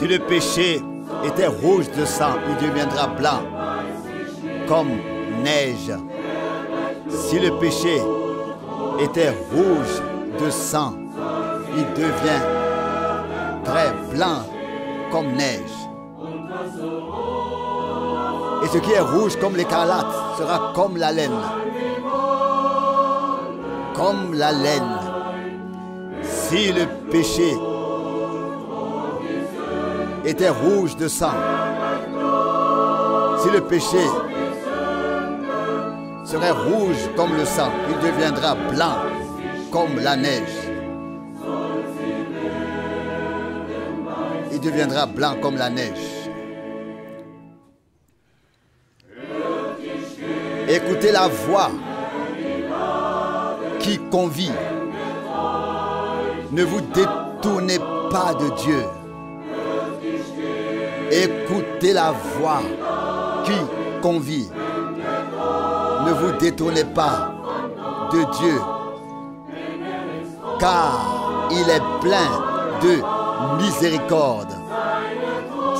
Si le péché était rouge de sang, il deviendra blanc comme neige. Si le péché était rouge de sang, il devient très blanc comme neige. Et ce qui est rouge comme l'écarlate sera comme la laine. Comme la laine. Si le péché était rouge de sang. Si le péché serait rouge comme le sang, il deviendra blanc comme la neige. Il deviendra blanc comme la neige. Écoutez la voix qui convie. Ne vous détournez pas de Dieu. Écoutez la voix qui convie. Ne vous détournez pas de Dieu, car il est plein de miséricorde.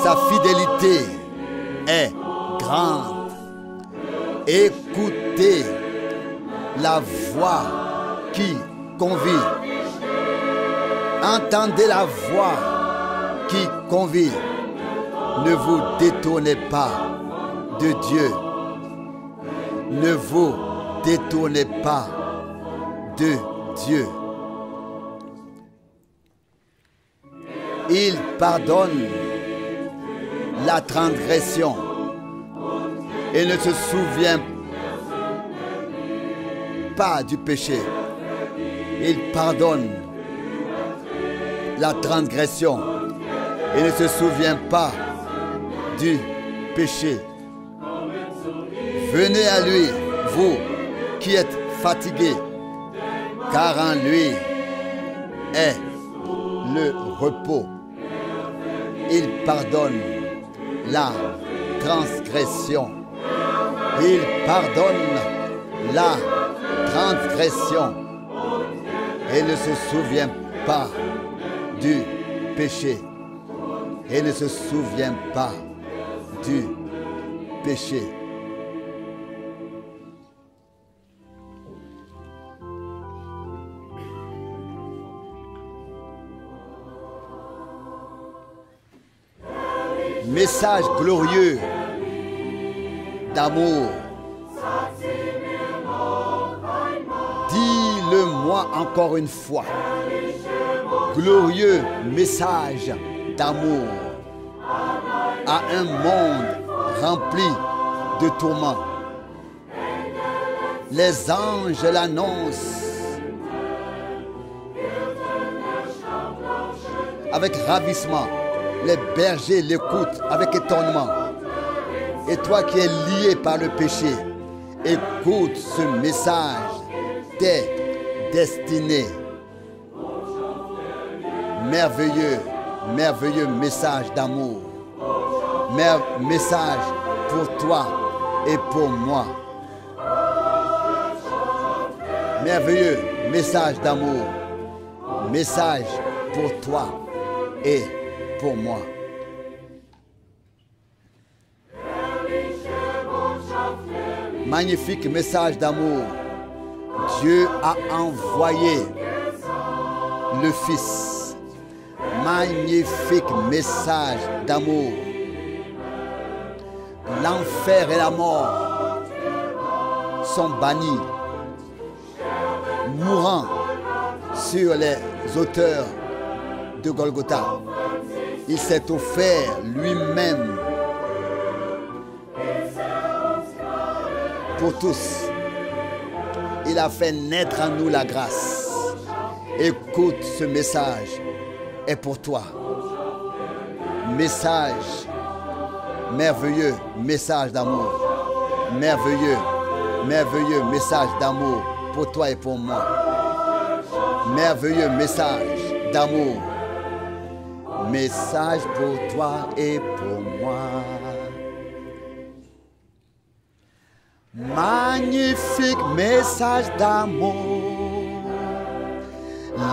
Sa fidélité est grande. Écoutez la voix qui convie. Entendez la voix qui convie. Ne vous détournez pas de Dieu. Ne vous détournez pas de Dieu. Il pardonne la transgression et ne se souvient pas du péché. Il pardonne la transgression et ne se souvient pas du péché. Venez à lui, vous qui êtes fatigués, car en lui est le repos. Il pardonne la transgression. Il pardonne la transgression et ne se souvient pas du péché et ne se souvient pas du péché. Message glorieux d'amour. Dis-le-moi encore une fois. Glorieux message d'amour à un monde rempli de tourments. Les anges l'annoncent avec ravissement. Les bergers l'écoutent avec étonnement. Et toi qui es lié par le péché, écoute ce message. des destiné. Merveilleux, merveilleux message d'amour message pour toi et pour moi. Merveilleux message d'amour, message pour toi et pour moi. Magnifique message d'amour. Dieu a envoyé le Fils. Magnifique message d'amour l'enfer et la mort sont bannis, mourant sur les auteurs de Golgotha. Il s'est offert lui-même pour tous. Il a fait naître en nous la grâce. Écoute ce message est pour toi. Message merveilleux message d'amour. Merveilleux, merveilleux message d'amour pour toi et pour moi. Merveilleux message d'amour. Message pour toi et pour moi. Magnifique message d'amour.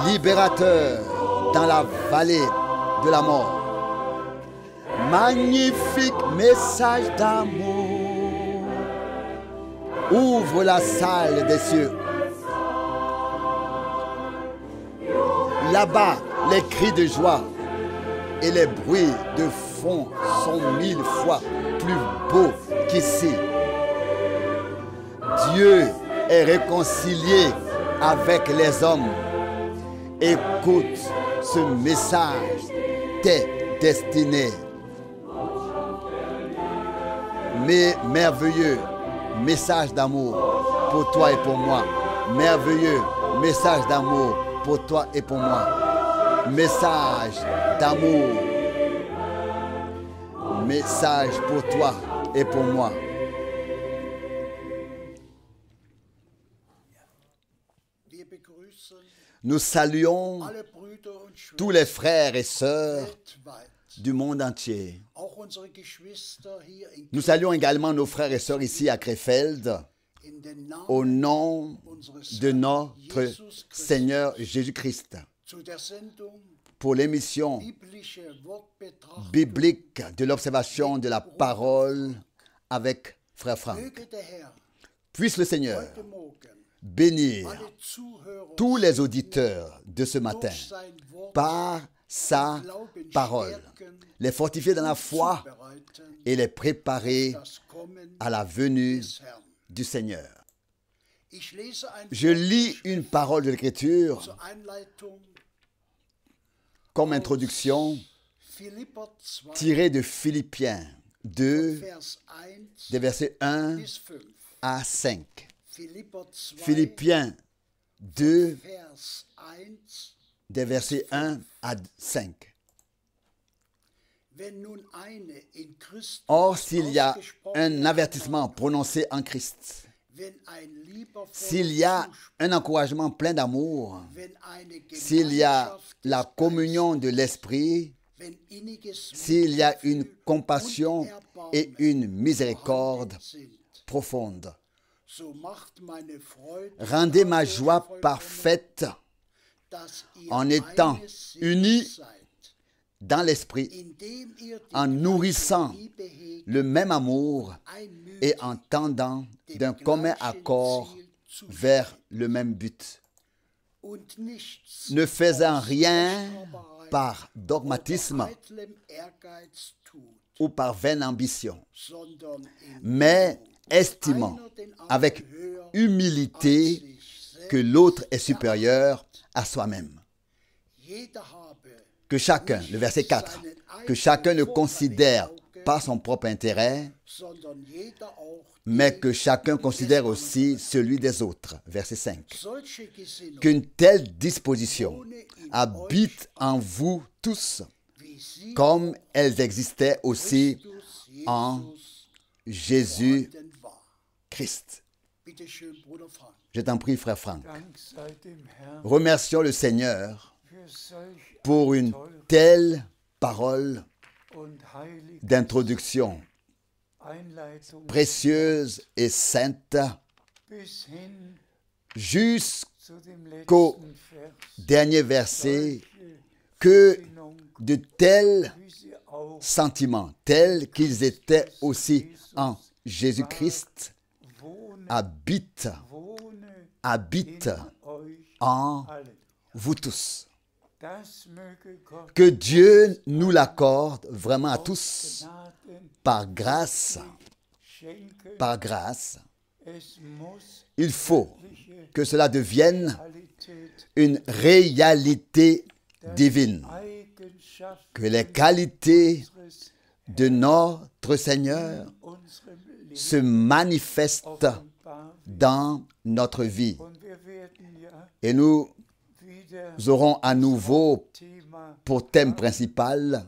Libérateur dans la vallée de la mort Magnifique message d'amour. Ouvre la salle des cieux. Là-bas, les cris de joie et les bruits de fond sont mille fois plus beaux qu'ici. Dieu est réconcilié avec les hommes. Écoute ce message, t'es destiné merveilleux message d'amour pour toi et pour moi. Merveilleux message d'amour pour toi et pour moi. Message d'amour. Message pour toi et pour moi. Nous saluons tous les frères et sœurs du monde entier. Nous saluons également nos frères et sœurs ici à Krefeld au nom de notre Seigneur Jésus-Christ pour l'émission biblique de l'observation de la parole avec Frère Franck. Puisse le Seigneur bénir tous les auditeurs de ce matin par sa parole, les fortifier dans la foi et les préparer à la venue du Seigneur. Je lis une parole de l'Écriture comme introduction tirée de Philippiens 2, des versets 1 à 5. Philippiens 2, des versets 1 à 5. Or, s'il y a un avertissement prononcé en Christ, s'il y a un encouragement plein d'amour, s'il y a la communion de l'Esprit, s'il y a une compassion et une miséricorde profonde, rendez ma joie parfaite en étant unis dans l'esprit, en nourrissant le même amour et en tendant d'un commun accord vers le même but. Ne faisant rien par dogmatisme ou par vaine ambition, mais estimant avec humilité que l'autre est supérieur soi-même. Que chacun, le verset 4, que chacun ne considère pas son propre intérêt, mais que chacun considère aussi celui des autres. Verset 5. Qu'une telle disposition habite en vous tous, comme elles existaient aussi en Jésus-Christ. Je t'en prie, frère Franck. Remercions le Seigneur pour une telle parole d'introduction précieuse et sainte jusqu'au dernier verset que de tels sentiments, tels qu'ils étaient aussi en Jésus-Christ, habite, habite en vous tous. Que Dieu nous l'accorde vraiment à tous par grâce, par grâce. Il faut que cela devienne une réalité divine, que les qualités de notre Seigneur se manifestent dans notre vie. Et nous aurons à nouveau pour thème principal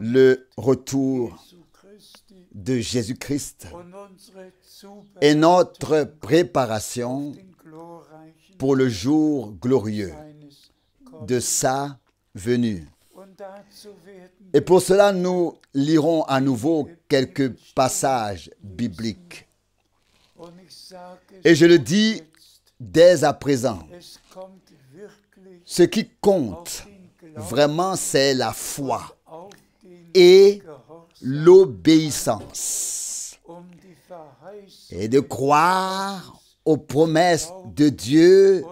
le retour de Jésus-Christ et notre préparation pour le jour glorieux de sa venue. Et pour cela, nous lirons à nouveau quelques passages bibliques. Et je le dis dès à présent. Ce qui compte vraiment, c'est la foi et l'obéissance. Et de croire aux promesses de Dieu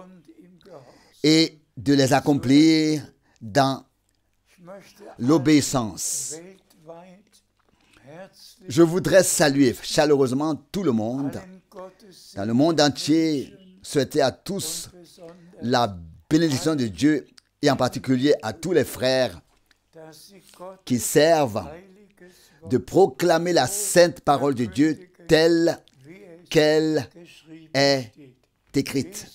et de les accomplir dans l'obéissance. Je voudrais saluer chaleureusement tout le monde dans le monde entier souhaiter à tous la bénédiction de Dieu et en particulier à tous les frères qui servent de proclamer la sainte parole de Dieu telle qu'elle est écrite.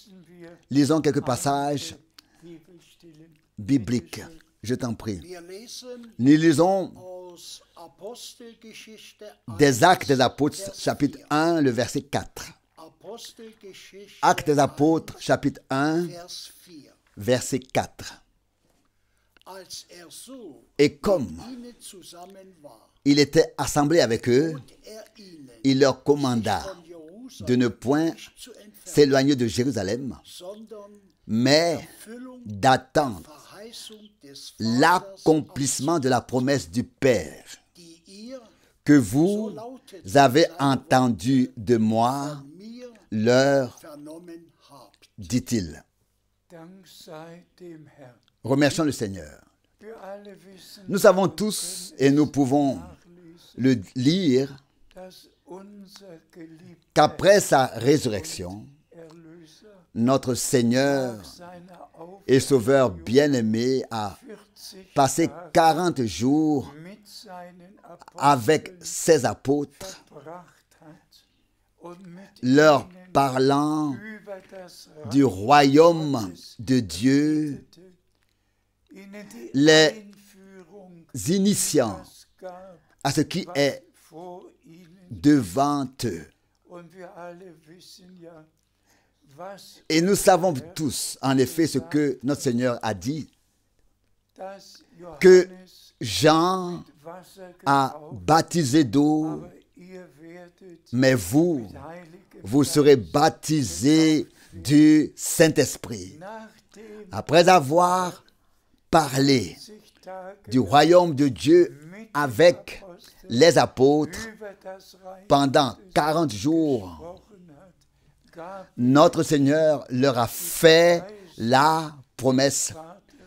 Lisons quelques passages bibliques, je t'en prie. Nous lisons des actes des apôtres, chapitre 1, le verset 4. Actes des Apôtres, chapitre 1, verset 4. Et comme il était assemblé avec eux, il leur commanda de ne point s'éloigner de Jérusalem, mais d'attendre l'accomplissement de la promesse du Père que vous avez entendue de moi leur dit-il. Remercions le Seigneur. Nous savons tous, et nous pouvons le lire, qu'après sa résurrection, notre Seigneur et Sauveur bien-aimé a passé 40 jours avec ses apôtres, leur parlant du royaume de Dieu, les initiants à ce qui est devant eux. Et nous savons tous, en effet, ce que notre Seigneur a dit, que Jean a baptisé d'eau, mais vous vous serez baptisés du Saint-Esprit. Après avoir parlé du royaume de Dieu avec les apôtres pendant 40 jours, notre Seigneur leur a fait la promesse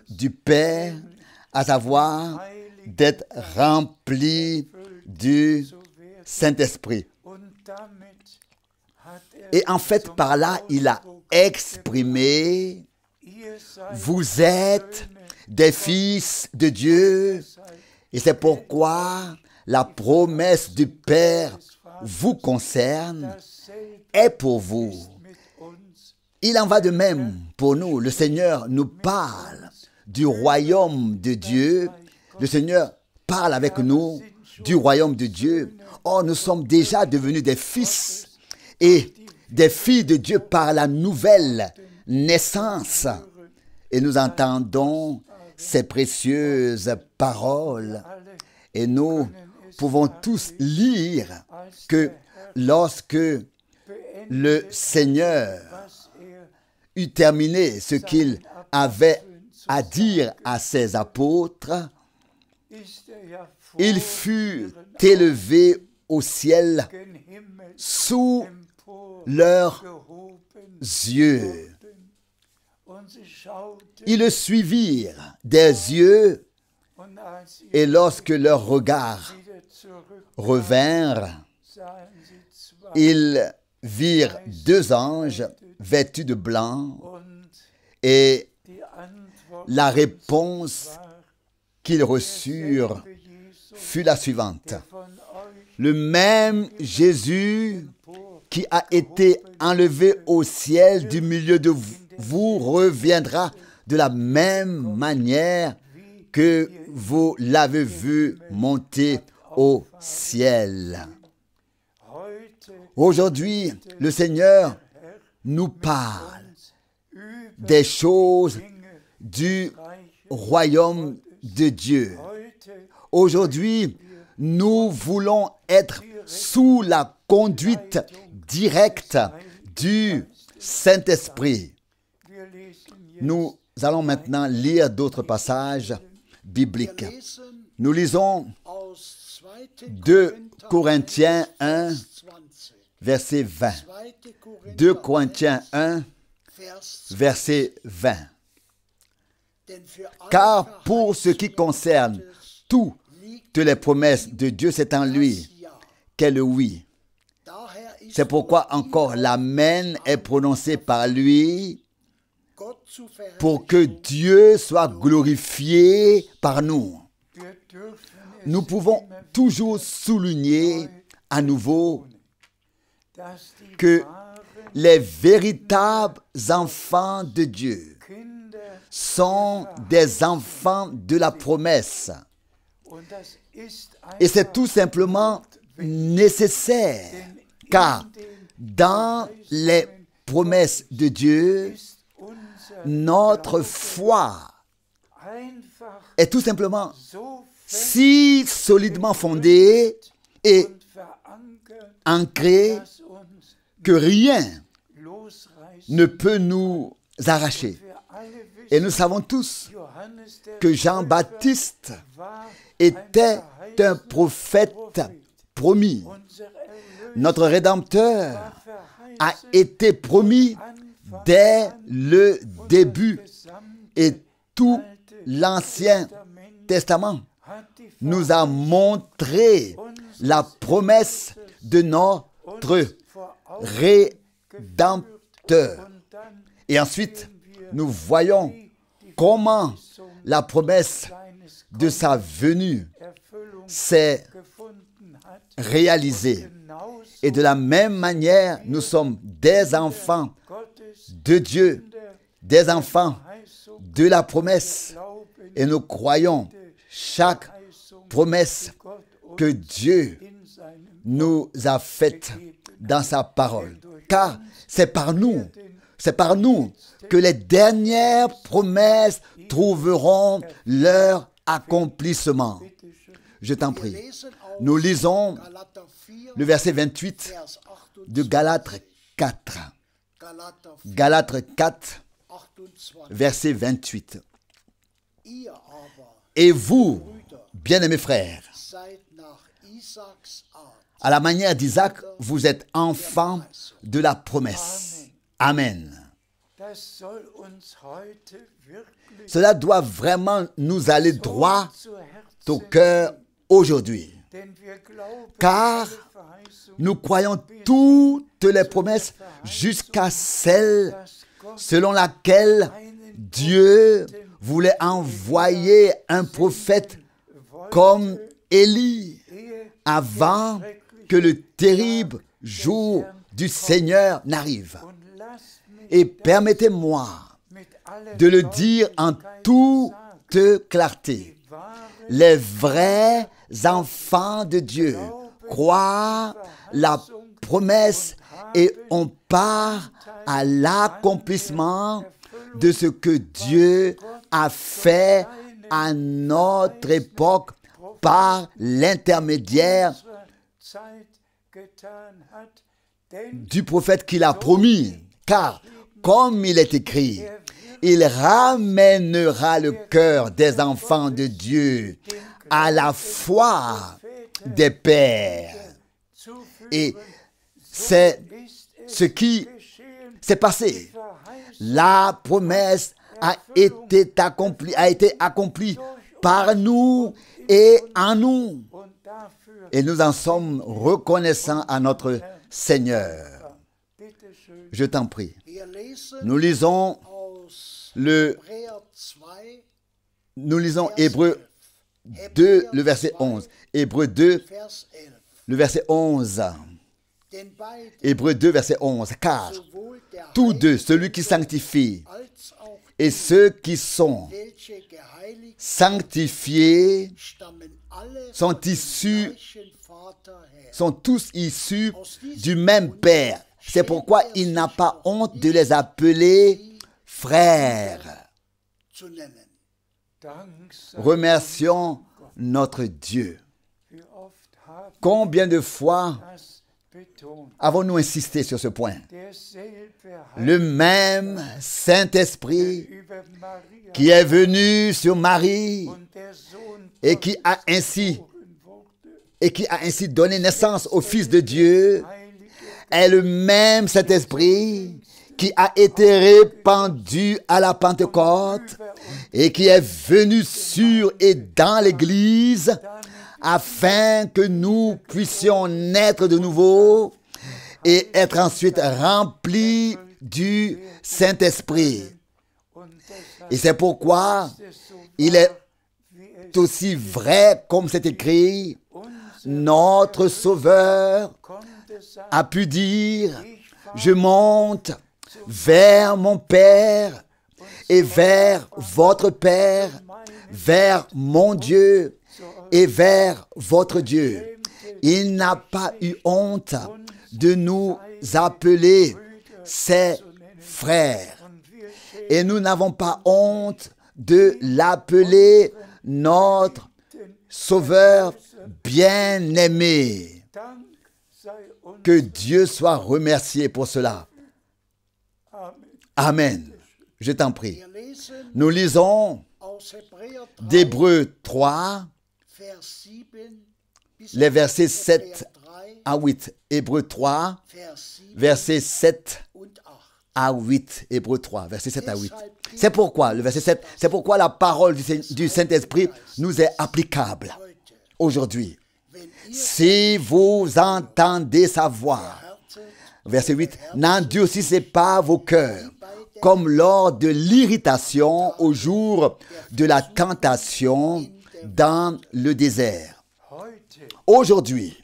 du Père, à savoir d'être remplis du Saint-Esprit. Et en fait, par là, il a exprimé, vous êtes des fils de Dieu. Et c'est pourquoi la promesse du Père vous concerne et pour vous. Il en va de même pour nous. Le Seigneur nous parle du royaume de Dieu. Le Seigneur parle avec nous du royaume de Dieu. Oh, nous sommes déjà devenus des fils et des filles de Dieu par la nouvelle naissance. Et nous entendons ces précieuses paroles et nous pouvons tous lire que lorsque le Seigneur eut terminé ce qu'il avait à dire à ses apôtres, il fut élevé au ciel sous leurs yeux. Ils le suivirent des yeux et lorsque leurs regards revinrent, ils virent deux anges vêtus de blanc et la réponse qu'ils reçurent fut la suivante. Le même Jésus qui a été enlevé au ciel du milieu de vous reviendra de la même manière que vous l'avez vu monter au ciel. Aujourd'hui, le Seigneur nous parle des choses du royaume de Dieu. Aujourd'hui, nous voulons être sous la conduite direct du Saint-Esprit. Nous allons maintenant lire d'autres passages bibliques. Nous lisons 2 Corinthiens 1, verset 20. 2 Corinthiens 1, verset 20. Car pour ce qui concerne toutes les promesses de Dieu, c'est en lui qu'est le oui c'est pourquoi encore l'Amen est prononcé par lui pour que Dieu soit glorifié par nous. Nous pouvons toujours souligner à nouveau que les véritables enfants de Dieu sont des enfants de la promesse. Et c'est tout simplement nécessaire car dans les promesses de Dieu, notre foi est tout simplement si solidement fondée et ancrée que rien ne peut nous arracher. Et nous savons tous que Jean-Baptiste était un prophète promis notre Rédempteur, a été promis dès le début. Et tout l'Ancien Testament nous a montré la promesse de notre Rédempteur. Et ensuite, nous voyons comment la promesse de sa venue s'est réalisée. Et de la même manière, nous sommes des enfants de Dieu, des enfants de la promesse. Et nous croyons chaque promesse que Dieu nous a faite dans sa parole. Car c'est par nous, c'est par nous que les dernières promesses trouveront leur accomplissement. Je t'en prie. Nous lisons le verset 28 de Galates 4. Galates 4, verset 28. Et vous, bien-aimés frères, à la manière d'Isaac, vous êtes enfants de la promesse. Amen. Cela doit vraiment nous aller droit au cœur aujourd'hui car nous croyons toutes les promesses jusqu'à celle selon laquelle Dieu voulait envoyer un prophète comme Élie avant que le terrible jour du Seigneur n'arrive. Et permettez-moi de le dire en toute clarté les vrais enfants de Dieu croient la promesse et on part à l'accomplissement de ce que Dieu a fait à notre époque par l'intermédiaire du prophète qu'il a promis. Car, comme il est écrit, il ramènera le cœur des enfants de Dieu à la foi des pères. Et c'est ce qui s'est passé. La promesse a été accomplie, a été accomplie par nous et en nous. Et nous en sommes reconnaissants à notre Seigneur. Je t'en prie. Nous lisons le, nous lisons Hébreu 2, le verset 11. Hébreu 2, le verset 11. Hébreu 2, verset 11. Car tous deux, celui qui sanctifie et ceux qui sont sanctifiés sont sont tous issus du même Père. C'est pourquoi il n'a pas honte de les appeler frères. Remercions notre Dieu. Combien de fois avons-nous insisté sur ce point Le même Saint-Esprit qui est venu sur Marie et qui a ainsi et qui a ainsi donné naissance au Fils de Dieu est le même Saint-Esprit qui a été répandu à la Pentecôte et qui est venu sur et dans l'Église afin que nous puissions naître de nouveau et être ensuite remplis du Saint-Esprit. Et c'est pourquoi il est aussi vrai comme c'est écrit, notre Sauveur a pu dire, je monte vers mon Père et vers votre Père, vers mon Dieu et vers votre Dieu. Il n'a pas eu honte de nous appeler ses frères. Et nous n'avons pas honte de l'appeler notre Sauveur bien-aimé. Que Dieu soit remercié pour cela. Amen. Je t'en prie. Nous lisons d'Hébreu 3, les versets 7 à 8. Hébreu 3, versets 7 à 8. Hébreu 3, versets 7 à 8. C'est pourquoi, le verset 7, c'est pourquoi la parole du Saint-Esprit nous est applicable aujourd'hui. Si vous entendez sa voix, Verset 8, n'endurcissez pas vos cœurs comme lors de l'irritation au jour de la tentation dans le désert. Aujourd'hui,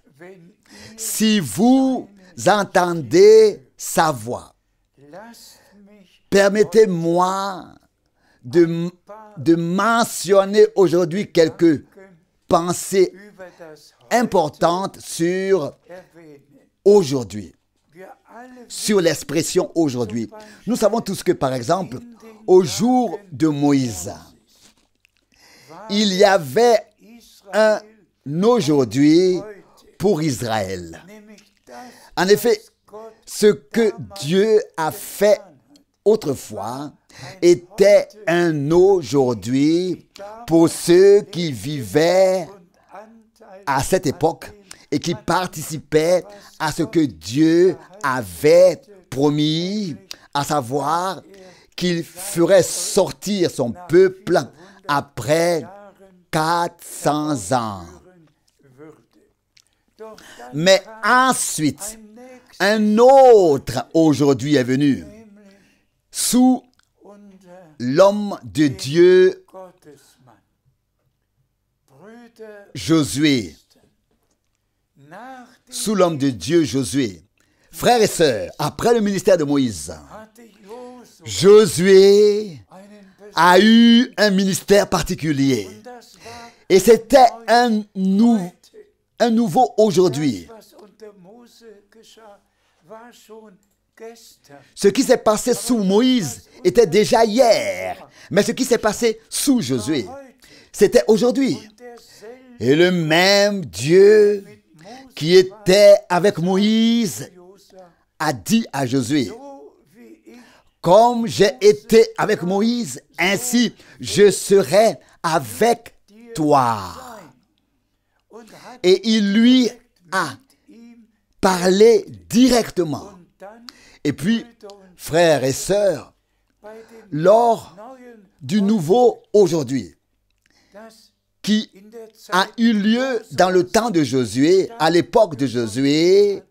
si vous entendez sa voix, permettez-moi de, de mentionner aujourd'hui quelques pensées importantes sur aujourd'hui sur l'expression aujourd'hui. Nous savons tous que, par exemple, au jour de Moïse, il y avait un aujourd'hui pour Israël. En effet, ce que Dieu a fait autrefois était un aujourd'hui pour ceux qui vivaient à cette époque et qui participait à ce que Dieu avait promis, à savoir qu'il ferait sortir son peuple après 400 ans. Mais ensuite, un autre aujourd'hui est venu sous l'homme de Dieu, Josué sous l'homme de Dieu Josué. Frères et sœurs, après le ministère de Moïse, Josué a eu un ministère particulier. Et c'était un, nouveau aujourd'hui. Ce qui s'est passé sous Moïse était déjà hier, mais ce qui s'est passé sous Josué, c'était aujourd'hui. Et le même Dieu qui était avec Moïse a dit à Josué, comme j'ai été avec Moïse, ainsi je serai avec toi. Et il lui a parlé directement. Et puis, frères et sœurs, lors du nouveau aujourd'hui, qui a eu lieu dans le temps de Josué, à l'époque de Josué,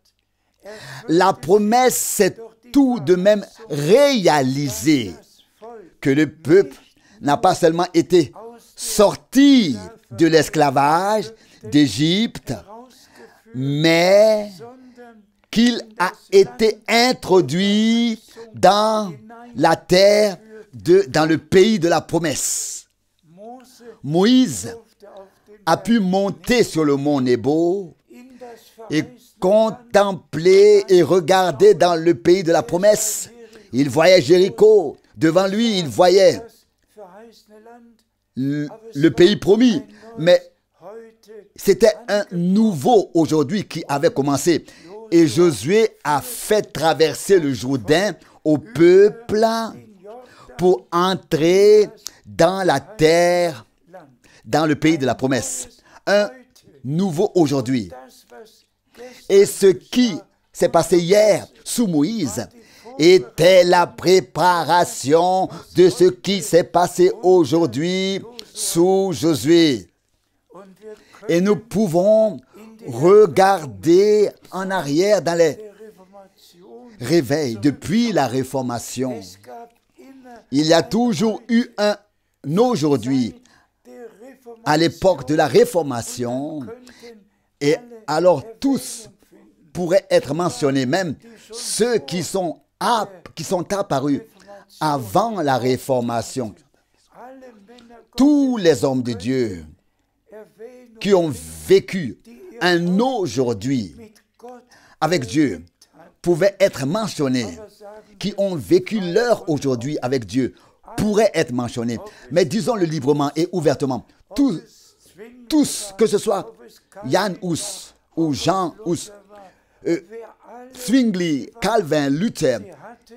la promesse s'est tout de même réalisée que le peuple n'a pas seulement été sorti de l'esclavage d'Égypte, mais qu'il a été introduit dans la terre, de, dans le pays de la promesse. Moïse a pu monter sur le mont Nebo et contempler et regarder dans le pays de la promesse. Il voyait Jéricho. Devant lui, il voyait le, pays promis. Mais c'était un nouveau aujourd'hui qui avait commencé. Et Josué a fait traverser le Jourdain au peuple pour entrer dans la terre dans le pays de la promesse. Un nouveau aujourd'hui. Et ce qui s'est passé hier sous Moïse était la préparation de ce qui s'est passé aujourd'hui sous Josué. Et nous pouvons regarder en arrière dans les réveils depuis la Réformation. Il y a toujours eu un aujourd'hui à l'époque de la Réformation, et alors tous pourraient être mentionnés, même ceux qui sont, qui sont apparus avant la Réformation. Tous les hommes de Dieu qui ont vécu un aujourd'hui avec Dieu pouvaient être mentionnés, qui ont vécu leur aujourd'hui avec Dieu pourraient être mentionnés. Mais disons-le librement et ouvertement, tous, que ce soit Jan Hus ou Jean Hus, euh, Zwingli, Calvin, Luther,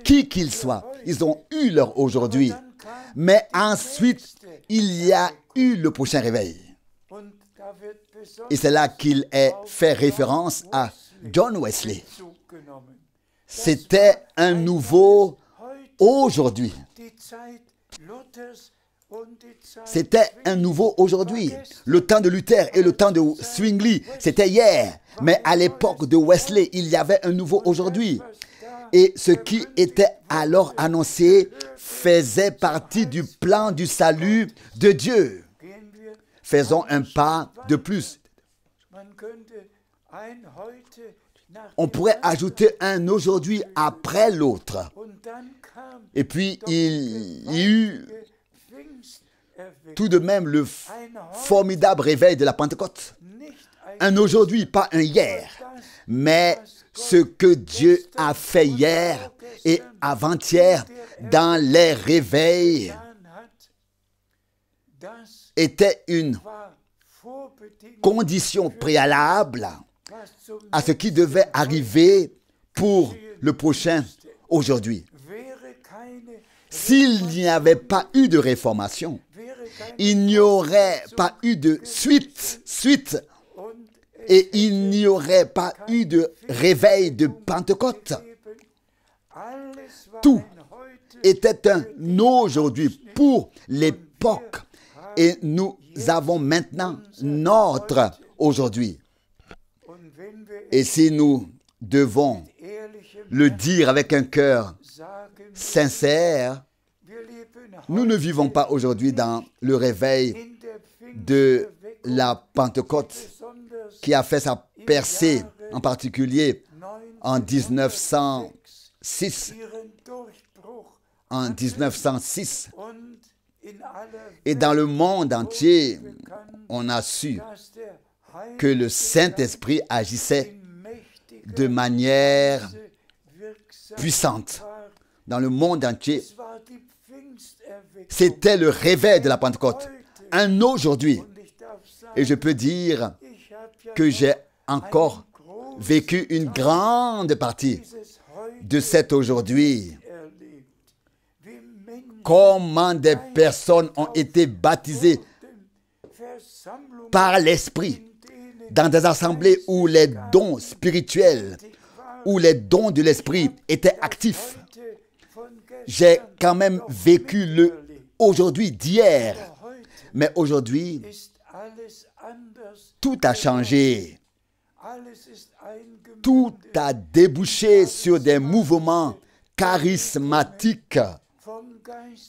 qui qu'ils soient, ils ont eu leur aujourd'hui. Mais ensuite, il y a eu le prochain réveil. Et c'est là qu'il est fait référence à John Wesley. C'était un nouveau aujourd'hui. C'était un nouveau aujourd'hui. Le temps de Luther et le temps de Swingley, c'était hier. Mais à l'époque de Wesley, il y avait un nouveau aujourd'hui. Et ce qui était alors annoncé faisait partie du plan du salut de Dieu. Faisons un pas de plus. On pourrait ajouter un aujourd'hui après l'autre. Et puis il y eut tout de même le formidable réveil de la Pentecôte. Un aujourd'hui, pas un hier, mais ce que Dieu a fait hier et avant-hier dans les réveils était une condition préalable à ce qui devait arriver pour le prochain aujourd'hui. S'il n'y avait pas eu de réformation, il n'y aurait pas eu de suite, suite, et il n'y aurait pas eu de réveil de Pentecôte. Tout était un aujourd'hui pour l'époque et nous avons maintenant notre aujourd'hui. Et si nous devons le dire avec un cœur sincère, nous ne vivons pas aujourd'hui dans le réveil de la Pentecôte qui a fait sa percée, en particulier en 1906. En 1906. Et dans le monde entier, on a su que le Saint-Esprit agissait de manière puissante dans le monde entier. C'était le réveil de la Pentecôte. Un aujourd'hui. Et je peux dire que j'ai encore vécu une grande partie de cet aujourd'hui. Comment des personnes ont été baptisées par l'Esprit dans des assemblées où les dons spirituels, où les dons de l'Esprit étaient actifs j'ai quand même vécu le aujourd'hui d'hier. Mais aujourd'hui, tout a changé. Tout a débouché sur des mouvements charismatiques.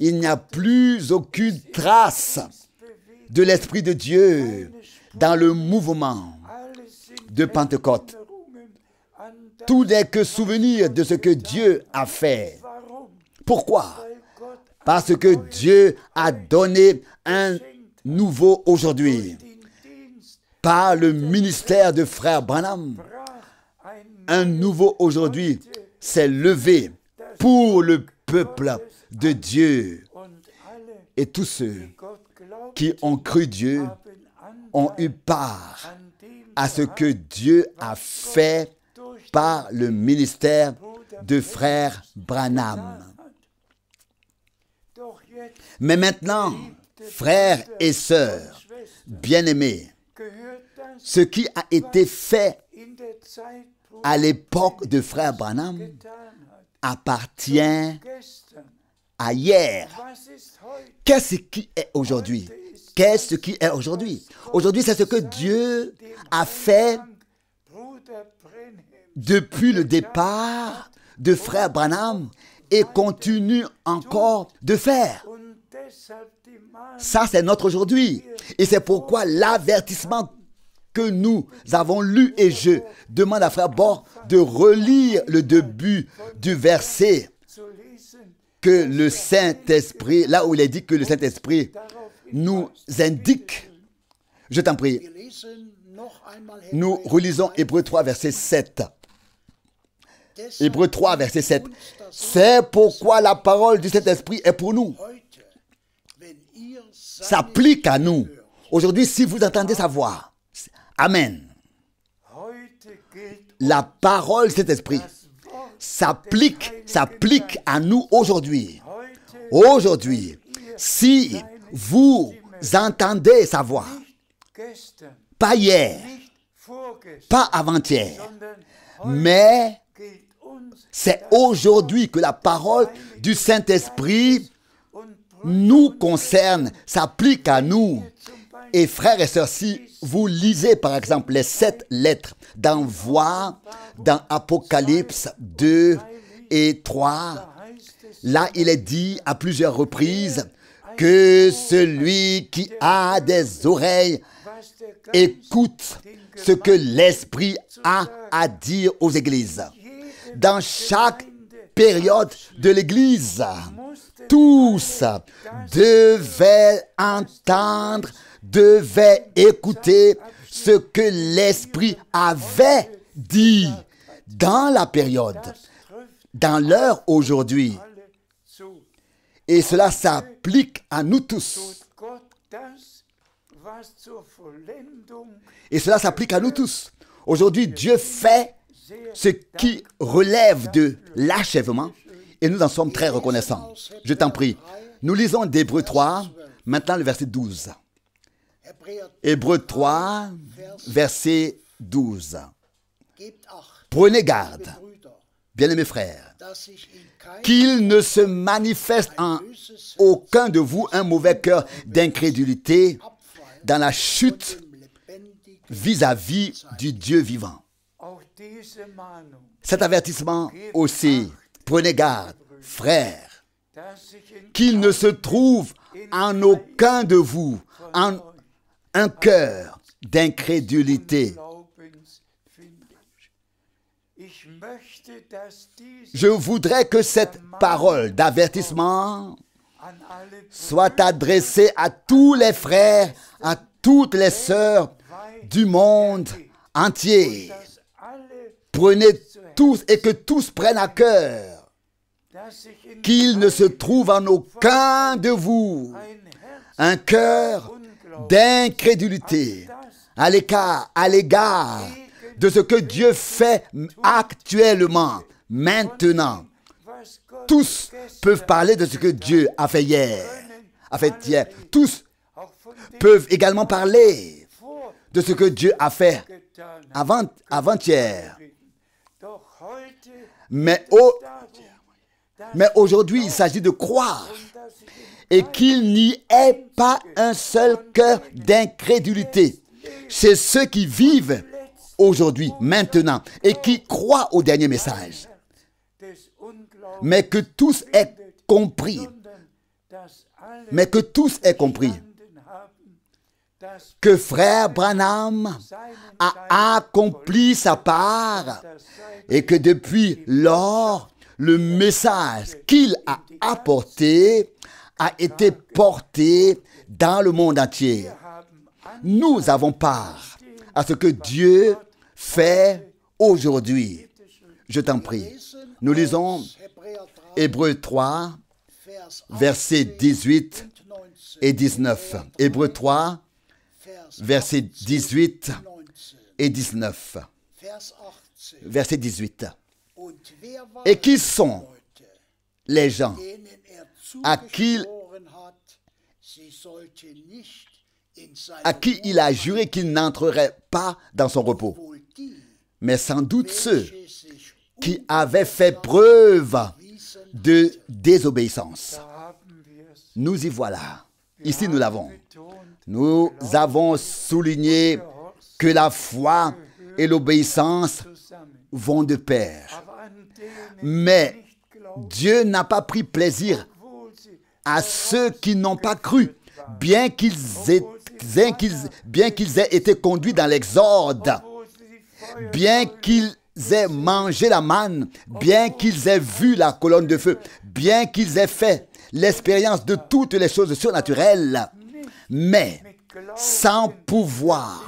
Il n'y a plus aucune trace de l'Esprit de Dieu dans le mouvement de Pentecôte. Tout n'est que souvenir de ce que Dieu a fait. Pourquoi Parce que Dieu a donné un nouveau aujourd'hui. Par le ministère de frère Branham, un nouveau aujourd'hui s'est levé pour le peuple de Dieu. Et tous ceux qui ont cru Dieu ont eu part à ce que Dieu a fait par le ministère de frère Branham. Mais maintenant, frères et sœurs, bien-aimés, ce qui a été fait à l'époque de frère Branham appartient à hier. Qu'est-ce qui est aujourd'hui Qu'est-ce qui est aujourd'hui Aujourd'hui, c'est ce que Dieu a fait depuis le départ de frère Branham et continue encore de faire. Ça, c'est notre aujourd'hui. Et c'est pourquoi l'avertissement que nous avons lu et je demande à Frère Bord de relire le début du verset que le Saint-Esprit, là où il est dit que le Saint-Esprit nous indique. Je t'en prie. Nous relisons Hébreu 3, verset 7. Hébreu 3, verset 7. C'est pourquoi la parole du Saint-Esprit est pour nous. S'applique à nous. Aujourd'hui, si vous entendez sa voix, Amen. La parole du Saint-Esprit s'applique, s'applique à nous aujourd'hui. Aujourd'hui, si vous entendez sa voix, pas hier, pas avant-hier, mais c'est aujourd'hui que la parole du Saint-Esprit nous concerne, s'applique à nous. Et frères et sœurs, si vous lisez par exemple les sept lettres d'envoi dans Apocalypse 2 et 3, là il est dit à plusieurs reprises que celui qui a des oreilles écoute ce que l'Esprit a à dire aux églises dans chaque période de l'Église. Tous devaient entendre, devaient écouter ce que l'Esprit avait dit dans la période, dans l'heure aujourd'hui. Et cela s'applique à nous tous. Et cela s'applique à nous tous. Aujourd'hui, Dieu fait ce qui relève de l'achèvement et nous en sommes très reconnaissants. Je t'en prie. Nous lisons d'Hébreu 3, maintenant le verset 12. Hébreu 3, verset 12. Prenez garde, bien-aimés frères, qu'il ne se manifeste en aucun de vous un mauvais cœur d'incrédulité dans la chute vis-à-vis -vis du Dieu vivant. Cet avertissement aussi, prenez garde, frères, qu'il ne se trouve en aucun de vous en un cœur d'incrédulité. Je voudrais que cette parole d'avertissement soit adressée à tous les frères, à toutes les sœurs du monde entier. Prenez tous et que tous prennent à cœur qu'il ne se trouve en aucun de vous un cœur d'incrédulité à l'écart, à l'égard de ce que Dieu fait actuellement, maintenant. Tous peuvent parler de ce que Dieu a fait hier, a fait Tous peuvent également parler de ce que Dieu a fait avant-hier. avant hier mais, aujourd'hui, il s'agit de croire et qu'il n'y ait pas un seul cœur d'incrédulité chez ceux qui vivent aujourd'hui, maintenant, et qui croient au dernier message. Mais que tous aient compris. Mais que tous aient compris que frère Branham a accompli sa part et que depuis lors, le message qu'il a apporté a été porté dans le monde entier. Nous avons part à ce que Dieu fait aujourd'hui. Je t'en prie. Nous lisons Hébreu 3, versets 18 et 19. Hébreu 3, versets 18 et 19. Verset 18. Et qui sont les gens à qui, à qui il a juré qu'il n'entrerait pas dans son repos Mais sans doute ceux qui avaient fait preuve de désobéissance. Nous y voilà. Ici, nous l'avons. Nous avons souligné que la foi et l'obéissance vont de pair. Mais Dieu n'a pas pris plaisir à ceux qui n'ont pas cru, bien qu'ils aient, été conduits dans l'exode, bien qu'ils aient mangé la manne, bien qu'ils aient vu la colonne de feu, bien qu'ils aient fait l'expérience de toutes les choses surnaturelles, mais sans pouvoir,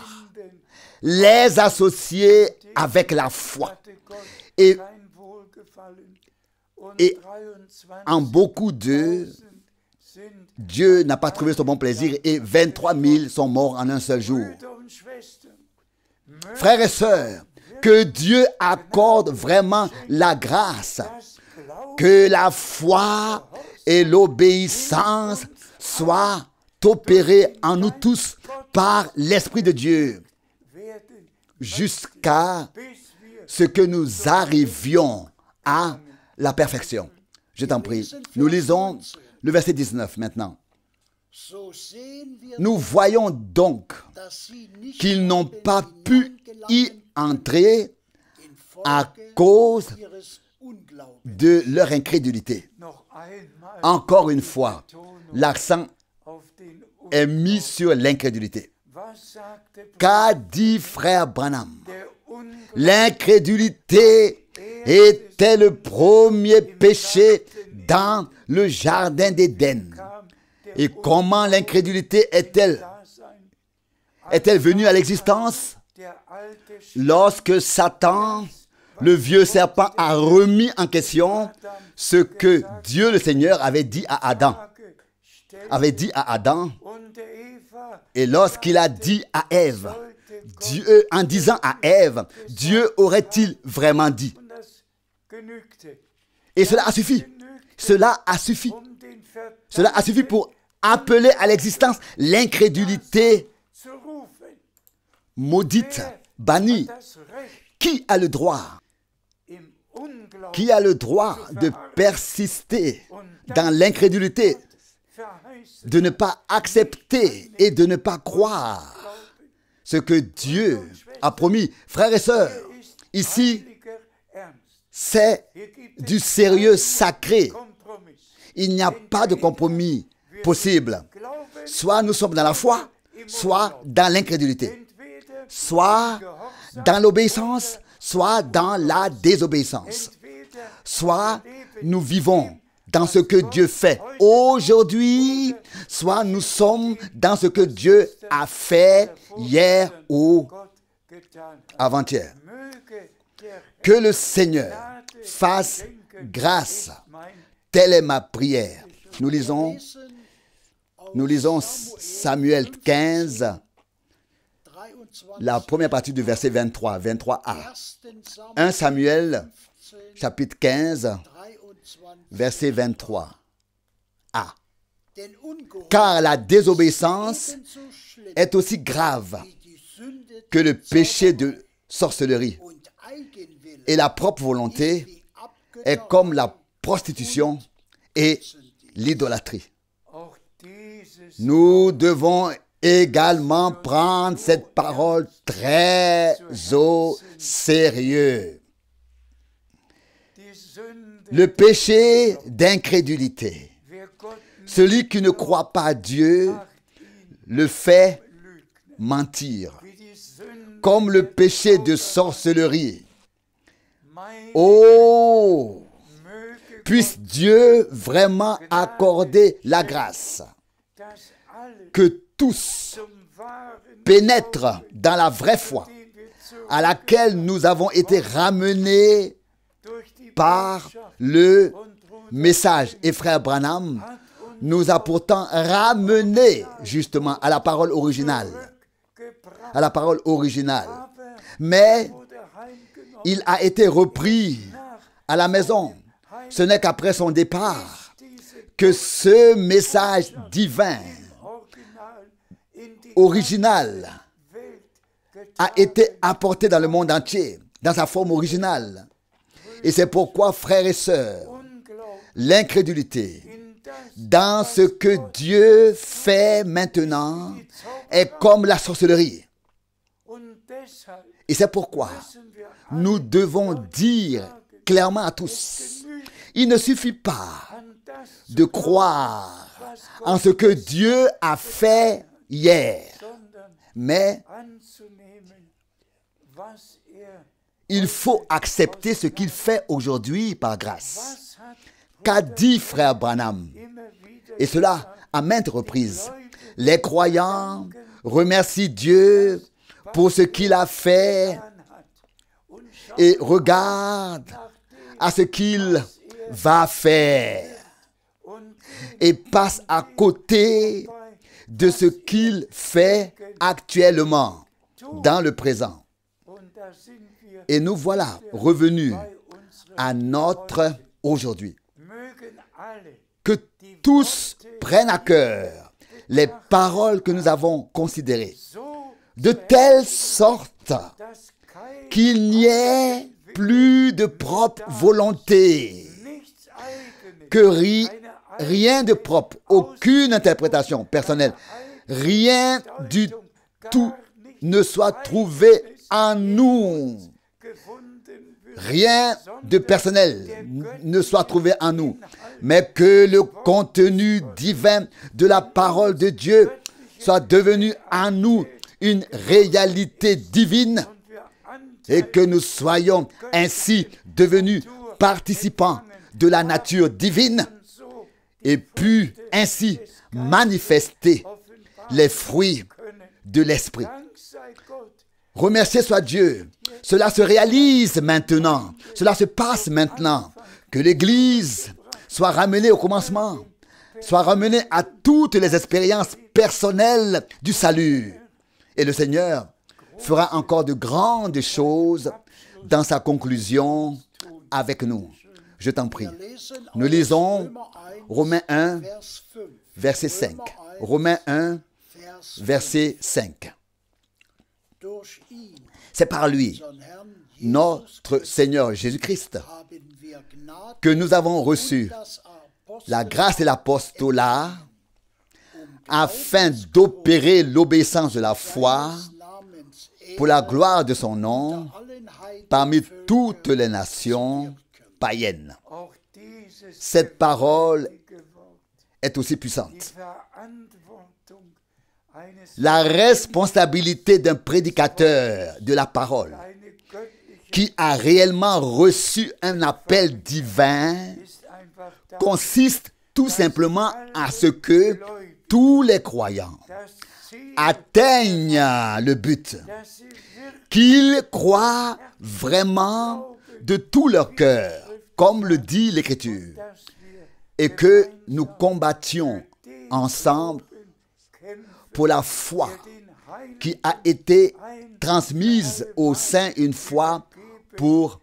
les associer avec la foi. Et, en beaucoup d'eux, Dieu n'a pas trouvé son bon plaisir et 23 000 sont morts en un seul jour. Frères et sœurs, que Dieu accorde vraiment la grâce, que la foi et l'obéissance soient Opérer en nous tous par l'Esprit de Dieu jusqu'à ce que nous arrivions à la perfection. Je t'en prie. Nous lisons le verset 19 maintenant. Nous voyons donc qu'ils n'ont pas pu y entrer à cause de leur incrédulité. Encore une fois, l'accent est mis sur l'incrédulité. Qu'a dit frère Branham L'incrédulité était le premier péché dans le jardin d'Éden. Et comment l'incrédulité est-elle est-elle venue à l'existence lorsque Satan, le vieux serpent, a remis en question ce que Dieu le Seigneur avait dit à Adam avait dit à Adam, et lorsqu'il a dit à Ève, Dieu, en disant à Ève, Dieu aurait-il vraiment dit Et cela a suffi. Cela a suffi. Cela a suffi pour appeler à l'existence l'incrédulité maudite, bannie. Qui a le droit Qui a le droit de persister dans l'incrédulité de ne pas accepter et de ne pas croire ce que Dieu a promis. Frères et sœurs, ici, c'est du sérieux sacré. Il n'y a pas de compromis possible. Soit nous sommes dans la foi, soit dans l'incrédulité, soit dans l'obéissance, soit dans la désobéissance, soit nous vivons dans ce que Dieu fait. Aujourd'hui, soit nous sommes dans ce que Dieu a fait hier ou avant-hier. Que le Seigneur fasse grâce. Telle est ma prière. Nous lisons, nous lisons Samuel 15, la première partie du verset 23, 23a. 1 Samuel, chapitre 15, verset 23a. Ah. Car la désobéissance est aussi grave que le péché de sorcellerie. Et la propre volonté est comme la prostitution et l'idolâtrie. Nous devons également prendre cette parole très au sérieux le péché d'incrédulité. Celui qui ne croit pas à Dieu le fait mentir, comme le péché de sorcellerie. Oh, puisse Dieu vraiment accorder la grâce que tous pénètrent dans la vraie foi à laquelle nous avons été ramenés par le message. Et frère Branham nous a pourtant ramené justement à la parole originale. À la parole originale. Mais il a été repris à la maison. Ce n'est qu'après son départ que ce message divin, original, a été apporté dans le monde entier, dans sa forme originale. Et c'est pourquoi, frères et sœurs, l'incrédulité dans ce que Dieu fait maintenant est comme la sorcellerie. Et c'est pourquoi nous devons dire clairement à tous, il ne suffit pas de croire en ce que Dieu a fait hier, mais il faut accepter ce qu'il fait aujourd'hui par grâce. Qu'a dit frère Branham Et cela à maintes reprises. Les croyants remercient Dieu pour ce qu'il a fait et regardent à ce qu'il va faire et passent à côté de ce qu'il fait actuellement dans le présent. Et nous voilà revenus à notre aujourd'hui. Que tous prennent à cœur les paroles que nous avons considérées, de telle sorte qu'il n'y ait plus de propre volonté, que rien de propre, aucune interprétation personnelle, rien du tout ne soit trouvé en nous rien de personnel ne soit trouvé en nous, mais que le contenu divin de la parole de Dieu soit devenu en nous une réalité divine et que nous soyons ainsi devenus participants de la nature divine et pu ainsi manifester les fruits de l'esprit. Remercier soit Dieu. Cela se réalise maintenant. Cela se passe maintenant. Que l'Église soit ramenée au commencement, soit ramenée à toutes les expériences personnelles du salut. Et le Seigneur fera encore de grandes choses dans sa conclusion avec nous. Je t'en prie. Nous lisons Romains 1, verset 5. Romains 1, verset 5. C'est par lui, notre Seigneur Jésus-Christ, que nous avons reçu la grâce et l'apostolat afin d'opérer l'obéissance de la foi pour la gloire de son nom parmi toutes les nations païennes. Cette parole est aussi puissante la responsabilité d'un prédicateur de la parole qui a réellement reçu un appel divin consiste tout simplement à ce que tous les croyants atteignent le but, qu'ils croient vraiment de tout leur cœur, comme le dit l'Écriture, et que nous combattions ensemble pour la foi qui a été transmise au sein une fois pour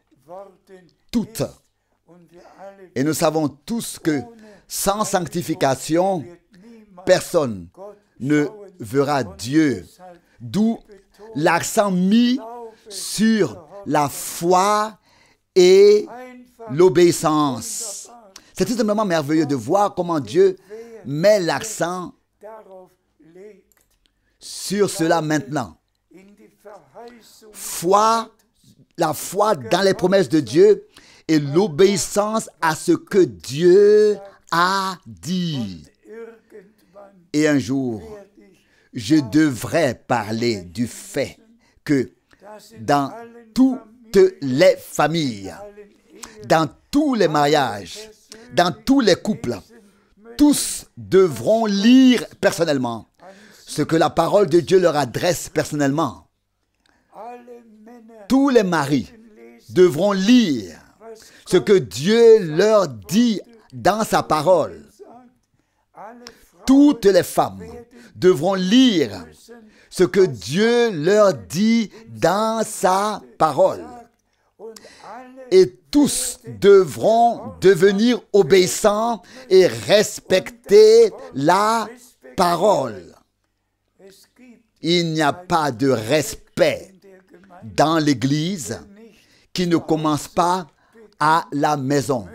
toutes. Et nous savons tous que sans sanctification, personne ne verra Dieu. D'où l'accent mis sur la foi et l'obéissance. C'est tout simplement merveilleux de voir comment Dieu met l'accent sur cela maintenant. Foi, la foi dans les promesses de Dieu et l'obéissance à ce que Dieu a dit. Et un jour, je devrais parler du fait que dans toutes les familles, dans tous les mariages, dans tous les couples, tous devront lire personnellement ce que la parole de Dieu leur adresse personnellement. Tous les maris devront lire ce que Dieu leur dit dans sa parole. Toutes les femmes devront lire ce que Dieu leur dit dans sa parole. Et tous devront devenir obéissants et respecter la parole. Il n'y a pas de respect dans l'Église qui ne commence pas à la maison.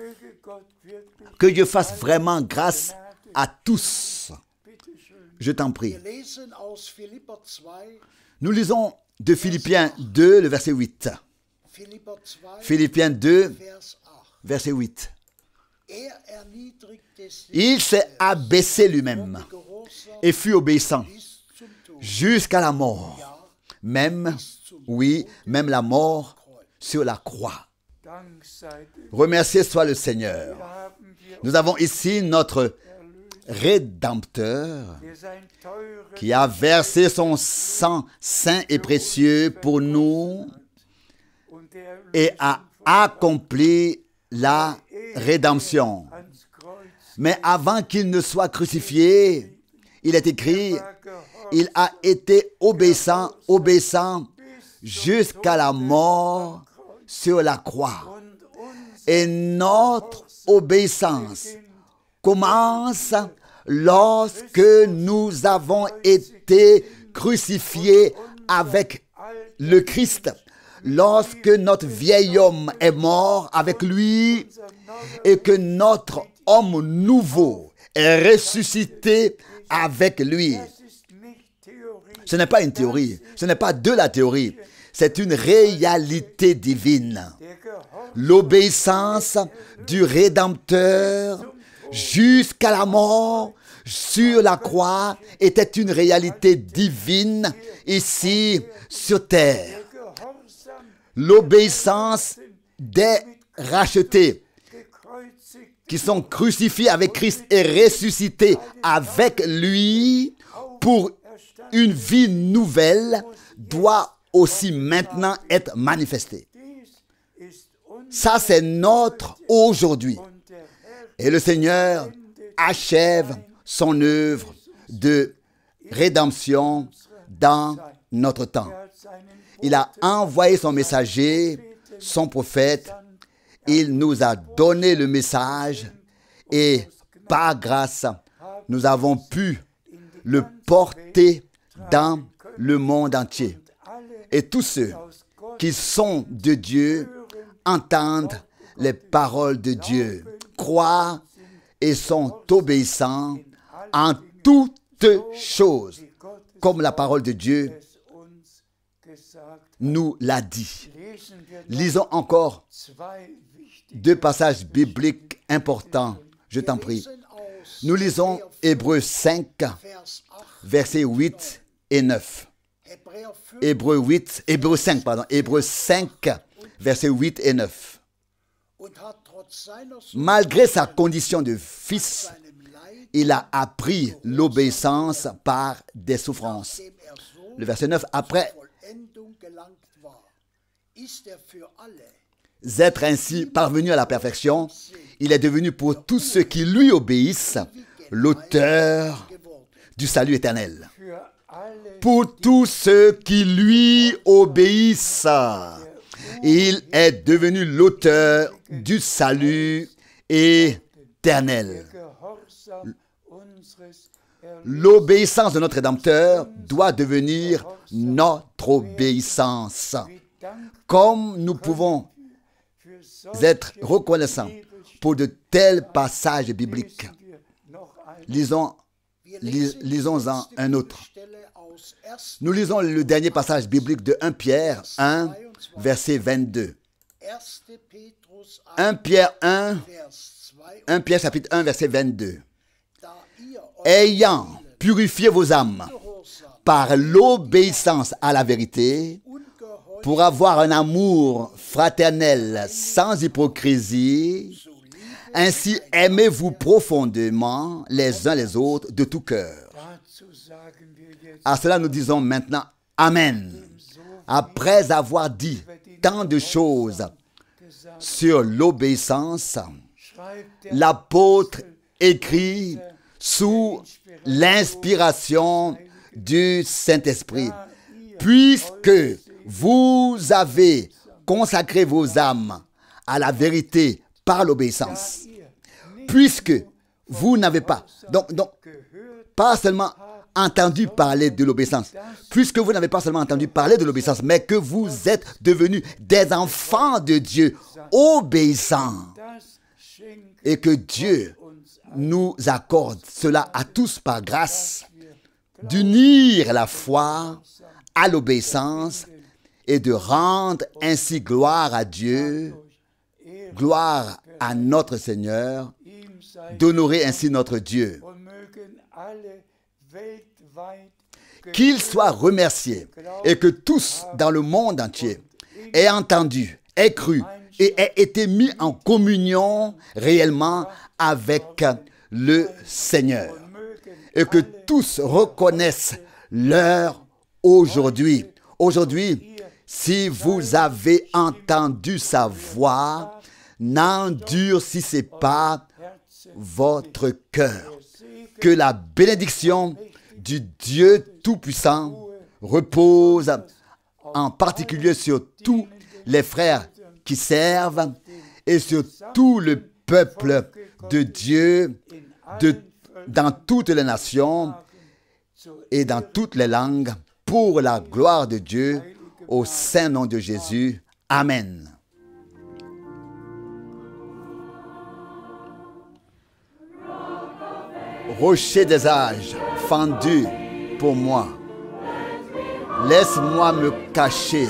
Que Dieu fasse vraiment grâce à tous. Je t'en prie. Nous lisons de Philippiens 2, le verset 8. Philippiens 2, verset 8. Il s'est abaissé lui-même et fut obéissant jusqu'à la mort. Même, oui, même la mort sur la croix. Remercier soit le Seigneur. Nous avons ici notre Rédempteur qui a versé son sang saint et précieux pour nous et a accompli la rédemption. Mais avant qu'il ne soit crucifié, il est écrit, il a été obéissant, obéissant jusqu'à la mort sur la croix. Et notre obéissance commence lorsque nous avons été crucifiés avec le Christ. Lorsque notre vieil homme est mort avec lui et que notre homme nouveau est ressuscité avec lui. Ce n'est pas une théorie, ce n'est pas de la théorie, c'est une réalité divine. L'obéissance du Rédempteur jusqu'à la mort sur la croix était une réalité divine ici sur terre. L'obéissance des rachetés qui sont crucifiés avec Christ et ressuscités avec lui pour une vie nouvelle doit aussi maintenant être manifestée. Ça, c'est notre aujourd'hui. Et le Seigneur achève son œuvre de rédemption dans notre temps. Il a envoyé son messager, son prophète. Il nous a donné le message et par grâce, nous avons pu le porter dans le monde entier. Et tous ceux qui sont de Dieu entendent les paroles de Dieu, croient et sont obéissants en toutes choses, comme la parole de Dieu nous l'a dit. Lisons encore deux passages bibliques importants, je t'en prie. Nous lisons Hébreu 5, verset 8 et 9. Hébreu 8, Hébreu 5, pardon, Hébreu 5, versets 8 et 9. Malgré sa condition de fils, il a appris l'obéissance par des souffrances. Le verset 9, après être ainsi parvenu à la perfection, il est devenu pour tous ceux qui lui obéissent l'auteur du salut éternel pour tous ceux qui lui obéissent. Il est devenu l'auteur du salut éternel. L'obéissance de notre Rédempteur doit devenir notre obéissance. Comme nous pouvons être reconnaissants pour de tels passages bibliques, lisons Lisons-en un autre. Nous lisons le dernier passage biblique de 1 Pierre 1, verset 22. 1 Pierre 1, 1 Pierre chapitre 1, verset 22. Ayant purifié vos âmes par l'obéissance à la vérité, pour avoir un amour fraternel sans hypocrisie, ainsi, aimez-vous profondément les uns les autres de tout cœur. À cela, nous disons maintenant Amen. Après avoir dit tant de choses sur l'obéissance, l'apôtre écrit sous l'inspiration du Saint-Esprit. Puisque vous avez consacré vos âmes à la vérité par l'obéissance. Puisque vous n'avez pas, donc, donc, pas seulement entendu parler de l'obéissance, puisque vous n'avez pas seulement entendu parler de l'obéissance, mais que vous êtes devenus des enfants de Dieu obéissants. Et que Dieu nous accorde cela à tous par grâce d'unir la foi à l'obéissance et de rendre ainsi gloire à Dieu Gloire à notre Seigneur, d'honorer ainsi notre Dieu. Qu'il soit remercié et que tous dans le monde entier aient entendu, aient cru et aient été mis en communion réellement avec le Seigneur. Et que tous reconnaissent l'heure aujourd'hui. Aujourd'hui, si vous avez entendu sa voix, n'endurcissez pas votre cœur. Que la bénédiction du Dieu Tout-Puissant repose en particulier sur tous les frères qui servent et sur tout le peuple de Dieu dans toutes les nations et dans toutes les langues pour la gloire de Dieu au saint nom de Jésus. Amen. rocher des âges, fendu pour moi. Laisse-moi me cacher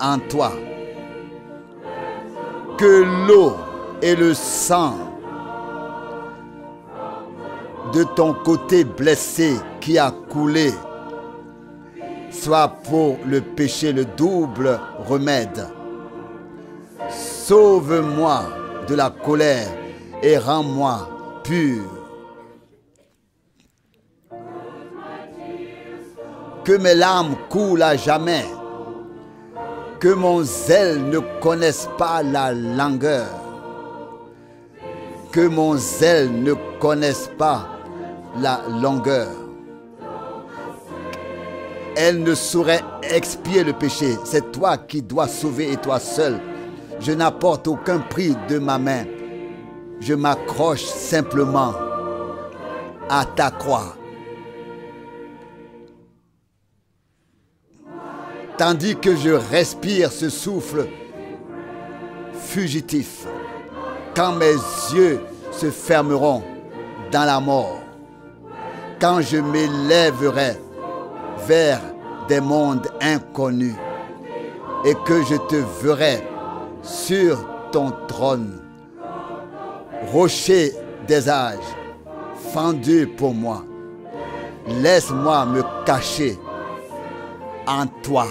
en toi. Que l'eau et le sang de ton côté blessé qui a coulé soit pour le péché le double remède. Sauve-moi de la colère et rends-moi pur. que mes larmes coulent à jamais, que mon zèle ne connaisse pas la langueur, que mon zèle ne connaisse pas la longueur. Elle ne saurait expier le péché. C'est toi qui dois sauver et toi seul. Je n'apporte aucun prix de ma main. Je m'accroche simplement à ta croix. tandis que je respire ce souffle fugitif, quand mes yeux se fermeront dans la mort, quand je m'élèverai vers des mondes inconnus et que je te verrai sur ton trône, rocher des âges, fendu pour moi. Laisse-moi me cacher en toi.